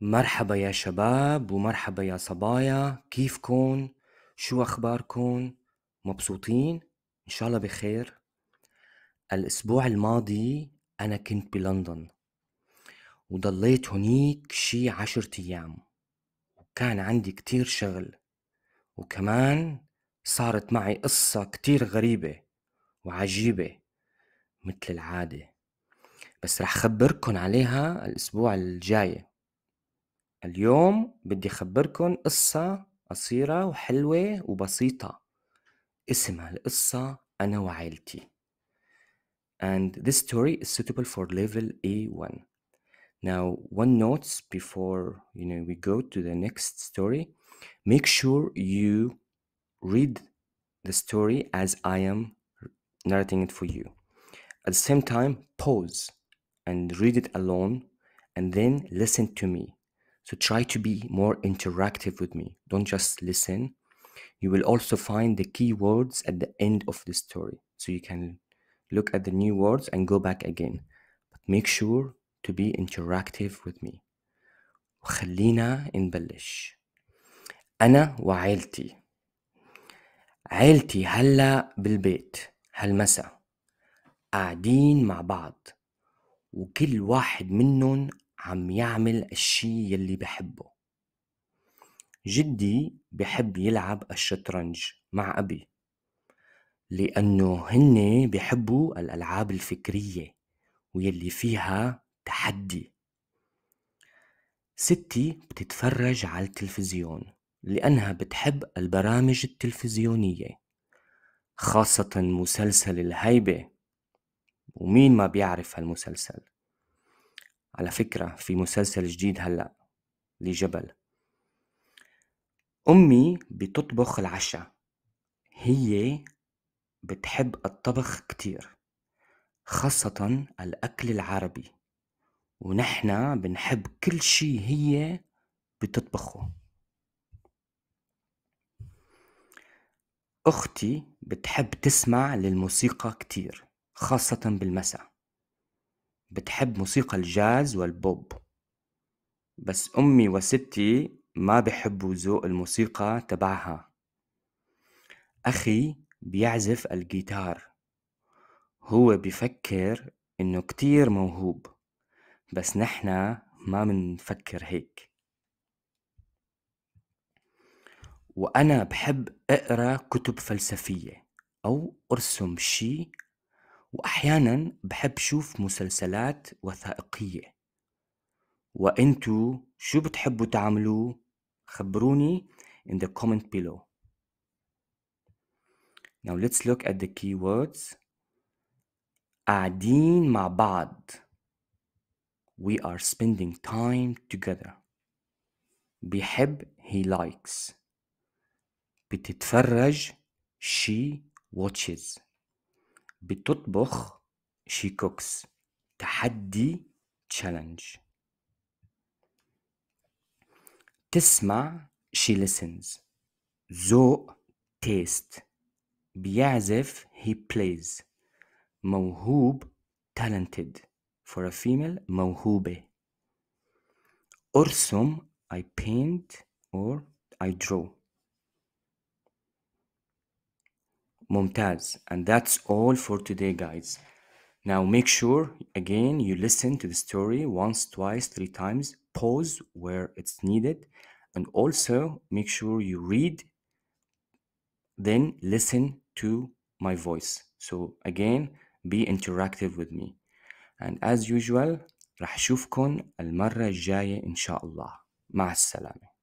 مرحبا يا شباب ومرحبا يا صبايا كيفكن؟ شو أخباركن؟ مبسوطين؟ إن شاء الله بخير الأسبوع الماضي أنا كنت بلندن وضليت هنيك شي عشرة أيام وكان عندي كتير شغل وكمان صارت معي قصة كتير غريبة وعجيبة مثل العادة بس رح خبركن عليها الأسبوع الجاي اليوم بدي خبركن قصة قصيرة وحلوة وبسيطة اسمها القصة أنا وعائلتي and this story is suitable for level A1 now one note before you know we go to the next story make sure you read the story as I am narrating it for you at the same time pause and read it alone and then listen to me So try to be more interactive with me. Don't just listen. You will also find the key words at the end of the story. So you can look at the new words and go back again. But make sure to be interactive with me. وخلينا نبلش. أنا وعيلتي. عيلتي هلا بالبيت هالمسا قاعدين مع بعض وكل واحد منهم عم يعمل الشي يلي بحبه جدي بحب يلعب الشطرنج مع أبي لأنه هن بحبوا الألعاب الفكرية ويلي فيها تحدي ستي بتتفرج على التلفزيون لأنها بتحب البرامج التلفزيونية خاصة مسلسل الهيبة ومين ما بيعرف هالمسلسل على فكرة في مسلسل جديد هلأ لجبل أمي بتطبخ العشاء هي بتحب الطبخ كتير خاصة الأكل العربي ونحنا بنحب كل شي هي بتطبخه أختي بتحب تسمع للموسيقى كتير خاصة بالمساء بتحب موسيقى الجاز والبوب بس أمي وستي ما بحبوا ذوق الموسيقى تبعها أخي بيعزف الجيتار هو بفكر إنه كتير موهوب بس نحنا ما منفكر هيك وأنا بحب أقرأ كتب فلسفية أو أرسم شي وأحيانا بحب شوف مسلسلات وثائقية وانتو شو بتحبوا تعملوا خبروني in the comment below Now let's look at the keywords قاعدين مع بعض We are spending time together بيحب he likes بتتفرج she watches بتطبخ she cooks تحدي challenge تسمع she listens ذوق taste بيعزف he plays موهوب talented for a female موهوبة أرسم I paint or I draw Mumtaz. And that's all for today, guys. Now make sure again you listen to the story once, twice, three times, pause where it's needed, and also make sure you read, then listen to my voice. So again, be interactive with me. And as usual, رح أشوفكم المرة الجاية إن شاء الله. مع السلامة.